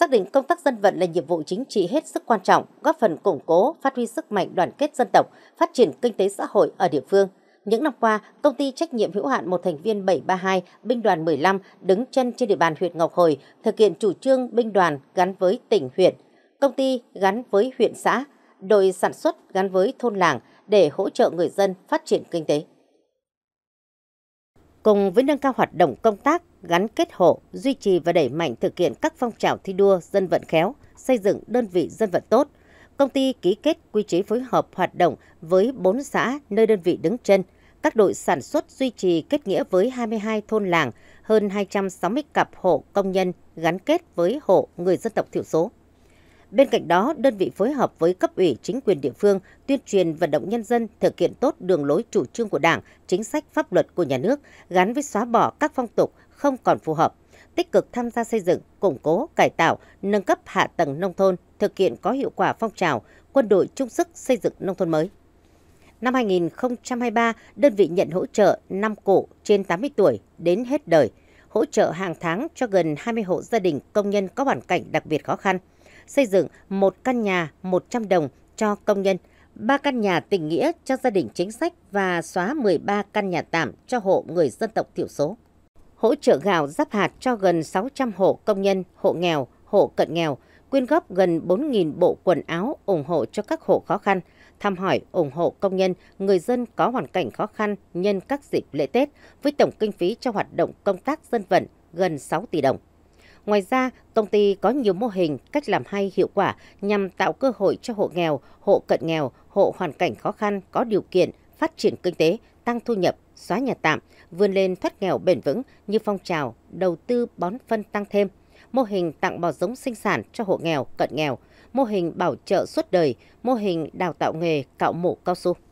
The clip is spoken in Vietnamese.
xác định công tác dân vận là nhiệm vụ chính trị hết sức quan trọng, góp phần củng cố, phát huy sức mạnh đoàn kết dân tộc, phát triển kinh tế xã hội ở địa phương. Những năm qua, công ty trách nhiệm hữu hạn một thành viên 732, binh đoàn 15 đứng chân trên địa bàn huyện Ngọc Hồi, thực hiện chủ trương binh đoàn gắn với tỉnh huyện, công ty gắn với huyện xã, đội sản xuất gắn với thôn làng để hỗ trợ người dân phát triển kinh tế cùng với nâng cao hoạt động công tác, gắn kết hộ, duy trì và đẩy mạnh thực hiện các phong trào thi đua dân vận khéo, xây dựng đơn vị dân vận tốt, công ty ký kết quy chế phối hợp hoạt động với 4 xã nơi đơn vị đứng chân, các đội sản xuất duy trì kết nghĩa với 22 thôn làng, hơn 260 cặp hộ công nhân gắn kết với hộ người dân tộc thiểu số. Bên cạnh đó, đơn vị phối hợp với cấp ủy chính quyền địa phương tuyên truyền vận động nhân dân thực hiện tốt đường lối chủ trương của Đảng, chính sách pháp luật của nhà nước gắn với xóa bỏ các phong tục không còn phù hợp, tích cực tham gia xây dựng, củng cố, cải tạo, nâng cấp hạ tầng nông thôn, thực hiện có hiệu quả phong trào quân đội chung sức xây dựng nông thôn mới. Năm 2023, đơn vị nhận hỗ trợ 5 cụ trên 80 tuổi đến hết đời, hỗ trợ hàng tháng cho gần 20 hộ gia đình công nhân có hoàn cảnh đặc biệt khó khăn – xây dựng một căn nhà 100 đồng cho công nhân, 3 căn nhà tình nghĩa cho gia đình chính sách và xóa 13 căn nhà tạm cho hộ người dân tộc thiểu số. Hỗ trợ gạo giáp hạt cho gần 600 hộ công nhân, hộ nghèo, hộ cận nghèo, quyên góp gần 4.000 bộ quần áo ủng hộ cho các hộ khó khăn, thăm hỏi ủng hộ công nhân, người dân có hoàn cảnh khó khăn nhân các dịp lễ Tết với tổng kinh phí cho hoạt động công tác dân vận gần 6 tỷ đồng. Ngoài ra, công ty có nhiều mô hình, cách làm hay hiệu quả nhằm tạo cơ hội cho hộ nghèo, hộ cận nghèo, hộ hoàn cảnh khó khăn có điều kiện phát triển kinh tế, tăng thu nhập, xóa nhà tạm, vươn lên thoát nghèo bền vững như phong trào đầu tư bón phân tăng thêm, mô hình tặng bò giống sinh sản cho hộ nghèo, cận nghèo, mô hình bảo trợ suốt đời, mô hình đào tạo nghề cạo mũ cao su.